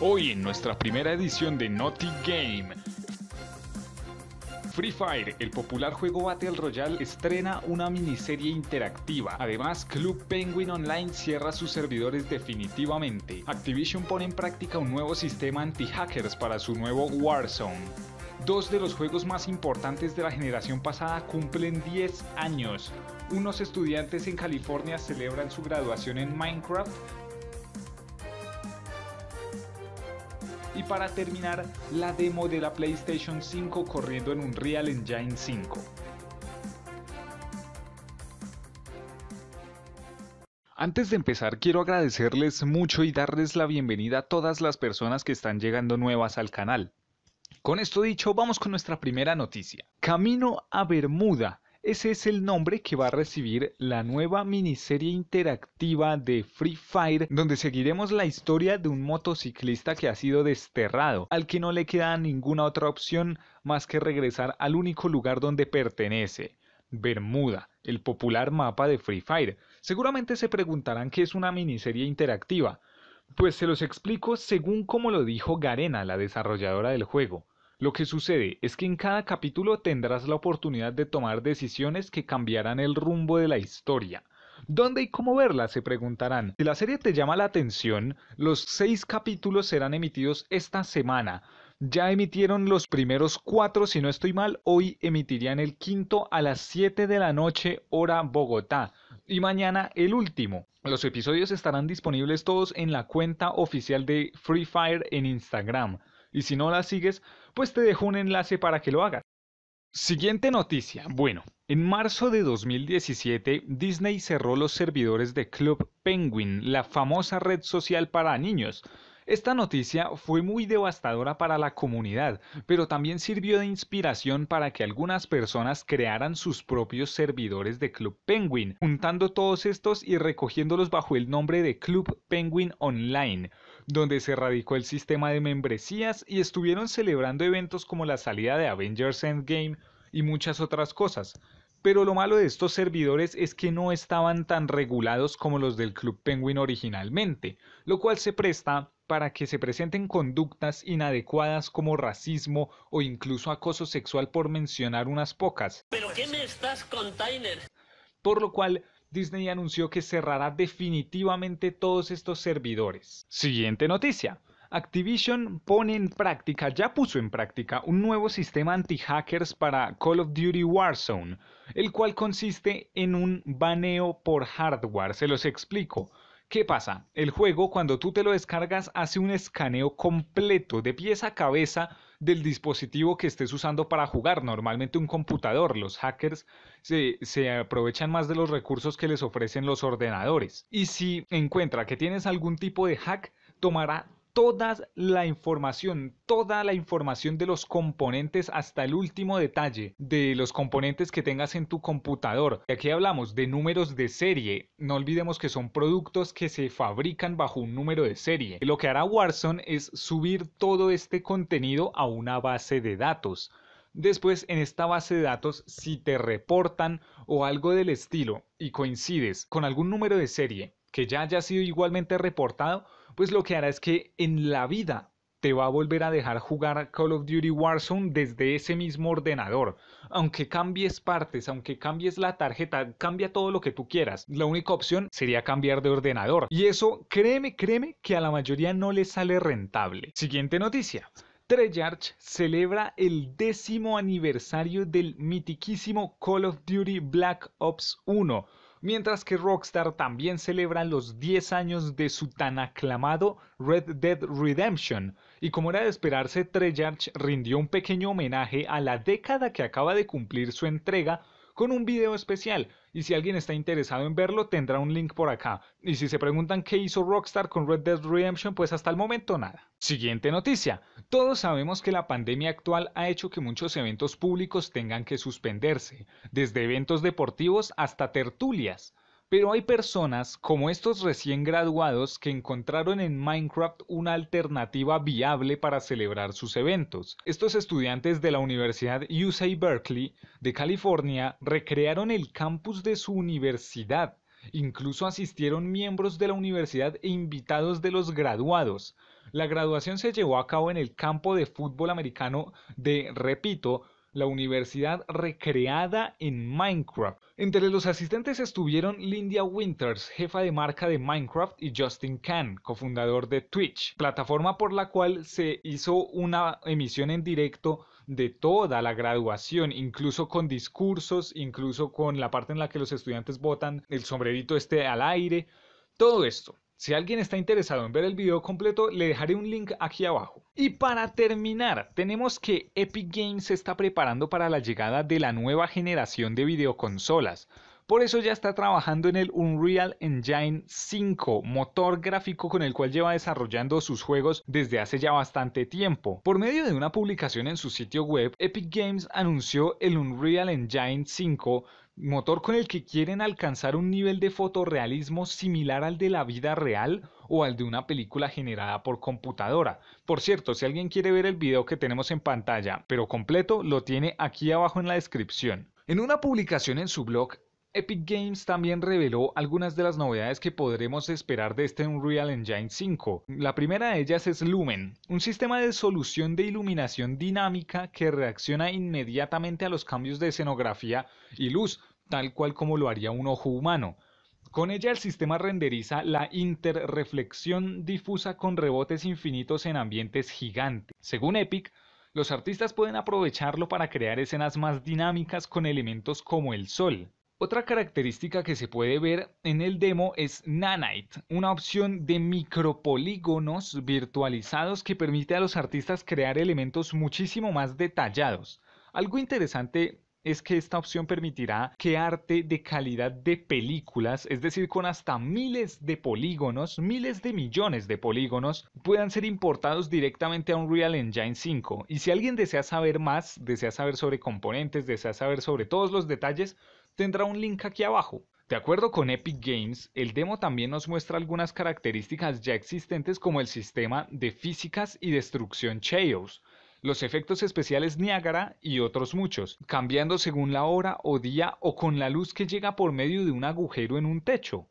Hoy en nuestra primera edición de Naughty Game. Free Fire, el popular juego Battle Royale, estrena una miniserie interactiva. Además, Club Penguin Online cierra sus servidores definitivamente. Activision pone en práctica un nuevo sistema anti-hackers para su nuevo Warzone. Dos de los juegos más importantes de la generación pasada cumplen 10 años. Unos estudiantes en California celebran su graduación en Minecraft y para terminar la demo de la PlayStation 5 corriendo en un Unreal Engine 5. Antes de empezar, quiero agradecerles mucho y darles la bienvenida a todas las personas que están llegando nuevas al canal. Con esto dicho, vamos con nuestra primera noticia. Camino a Bermuda. Ese es el nombre que va a recibir la nueva miniserie interactiva de Free Fire, donde seguiremos la historia de un motociclista que ha sido desterrado, al que no le queda ninguna otra opción más que regresar al único lugar donde pertenece, Bermuda, el popular mapa de Free Fire. Seguramente se preguntarán qué es una miniserie interactiva. Pues se los explico según como lo dijo Garena, la desarrolladora del juego. Lo que sucede es que en cada capítulo tendrás la oportunidad de tomar decisiones que cambiarán el rumbo de la historia. ¿Dónde y cómo verla? Se preguntarán. Si la serie te llama la atención, los seis capítulos serán emitidos esta semana. Ya emitieron los primeros cuatro, si no estoy mal, hoy emitirían el quinto a las 7 de la noche hora Bogotá y mañana el último. Los episodios estarán disponibles todos en la cuenta oficial de Free Fire en Instagram y si no la sigues, pues te dejo un enlace para que lo hagas. Siguiente noticia. Bueno, en marzo de 2017 Disney cerró los servidores de Club Penguin, la famosa red social para niños. Esta noticia fue muy devastadora para la comunidad, pero también sirvió de inspiración para que algunas personas crearan sus propios servidores de Club Penguin, juntando todos estos y recogiéndolos bajo el nombre de Club Penguin Online donde se radicó el sistema de membresías y estuvieron celebrando eventos como la salida de Avengers Endgame y muchas otras cosas. Pero lo malo de estos servidores es que no estaban tan regulados como los del Club Penguin originalmente, lo cual se presta para que se presenten conductas inadecuadas como racismo o incluso acoso sexual por mencionar unas pocas. ¿Pero qué me estás con Por lo cual Disney anunció que cerrará definitivamente todos estos servidores. Siguiente noticia. Activision pone en práctica, ya puso en práctica, un nuevo sistema anti-hackers para Call of Duty Warzone, el cual consiste en un baneo por hardware. Se los explico. ¿Qué pasa? El juego cuando tú te lo descargas hace un escaneo completo de pieza a cabeza del dispositivo que estés usando para jugar, normalmente un computador. Los hackers se, aprovechan más de los recursos que les ofrecen los ordenadores. Y si encuentra que tienes algún tipo de hack, tomará toda la información, toda la información de los componentes hasta el último detalle de los componentes que tengas en tu computador. Aquí hablamos de números de serie. No olvidemos que son productos que se fabrican bajo un número de serie. Lo que hará Warson es subir todo este contenido a una base de datos. Después en esta base de datos, si te reportan o algo del estilo y coincides con algún número de serie que ya haya sido igualmente reportado, pues lo que hará es que en la vida te va a volver a dejar jugar Call of Duty Warzone desde ese mismo ordenador. Aunque cambies partes, aunque cambies la tarjeta, cambia todo lo que tú quieras. La única opción sería cambiar de ordenador. Y eso, créeme, créeme, que a la mayoría no le sale rentable. Siguiente noticia. Treyarch celebra el décimo aniversario del mitiquísimo Call of Duty Black Ops 1 mientras que Rockstar también celebra los 10 años de su tan aclamado Red Dead Redemption, y como era de esperarse, Treyarch rindió un pequeño homenaje a la década que acaba de cumplir su entrega con un video especial. Y si alguien está interesado en verlo, tendrá un link por acá. Y si se preguntan qué hizo Rockstar con Red Dead Redemption, pues hasta el momento nada. Siguiente noticia. Todos sabemos que la pandemia actual ha hecho que muchos eventos públicos tengan que suspenderse, desde eventos deportivos hasta tertulias. Pero hay personas como estos recién graduados que encontraron en Minecraft una alternativa viable para celebrar sus eventos. Estos estudiantes de la Universidad UC Berkeley de California recrearon el campus de su universidad. Incluso asistieron miembros de la universidad e invitados de los graduados. La graduación se llevó a cabo en el campo de fútbol americano de, repito, la universidad recreada en Minecraft. Entre los asistentes estuvieron Lindia Winters, jefa de marca de Minecraft, y Justin Kahn, cofundador de Twitch, plataforma por la cual se hizo una emisión en directo de toda la graduación, incluso con discursos, incluso con la parte en la que los estudiantes votan el sombrerito este al aire, todo esto. Si alguien está interesado en ver el video completo, le dejaré un link aquí abajo. Y para terminar, tenemos que Epic Games se está preparando para la llegada de la nueva generación de videoconsolas. Por eso ya está trabajando en el Unreal Engine 5, motor gráfico con el cual lleva desarrollando sus juegos desde hace ya bastante tiempo. Por medio de una publicación en su sitio web, Epic Games anunció el Unreal Engine 5 motor con el que quieren alcanzar un nivel de fotorrealismo similar al de la vida real o al de una película generada por computadora. Por cierto, si alguien quiere ver el video que tenemos en pantalla, pero completo, lo tiene aquí abajo en la descripción. En una publicación en su blog, Epic Games también reveló algunas de las novedades que podremos esperar de este Unreal Engine 5. La primera de ellas es Lumen, un sistema de solución de iluminación dinámica que reacciona inmediatamente a los cambios de escenografía y luz, tal cual como lo haría un ojo humano. Con ella el sistema renderiza la interreflexión difusa con rebotes infinitos en ambientes gigantes. Según Epic, los artistas pueden aprovecharlo para crear escenas más dinámicas con elementos como el sol, otra característica que se puede ver en el demo es Nanite, una opción de micropolígonos virtualizados que permite a los artistas crear elementos muchísimo más detallados. Algo interesante es que esta opción permitirá que arte de calidad de películas, es decir, con hasta miles de polígonos, miles de millones de polígonos, puedan ser importados directamente a Unreal Engine 5. Y si alguien desea saber más, desea saber sobre componentes, desea saber sobre todos los detalles, tendrá un link aquí abajo. De acuerdo con Epic Games, el demo también nos muestra algunas características ya existentes como el sistema de físicas y destrucción Chaos, los efectos especiales Niágara y otros muchos, cambiando según la hora o día o con la luz que llega por medio de un agujero en un techo.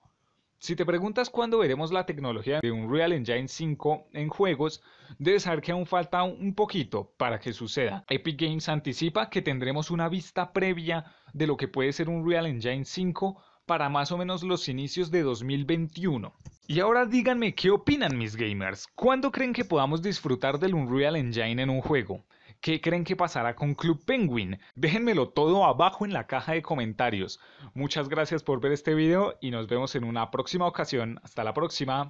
Si te preguntas cuándo veremos la tecnología de un Unreal Engine 5 en juegos, debes saber que aún falta un poquito para que suceda. Epic Games anticipa que tendremos una vista previa de lo que puede ser un Unreal Engine 5 para más o menos los inicios de 2021. Y ahora díganme qué opinan mis gamers. ¿Cuándo creen que podamos disfrutar del Unreal Engine en un juego? ¿Qué creen que pasará con Club Penguin? Déjenmelo todo abajo en la caja de comentarios. Muchas gracias por ver este video y nos vemos en una próxima ocasión. Hasta la próxima.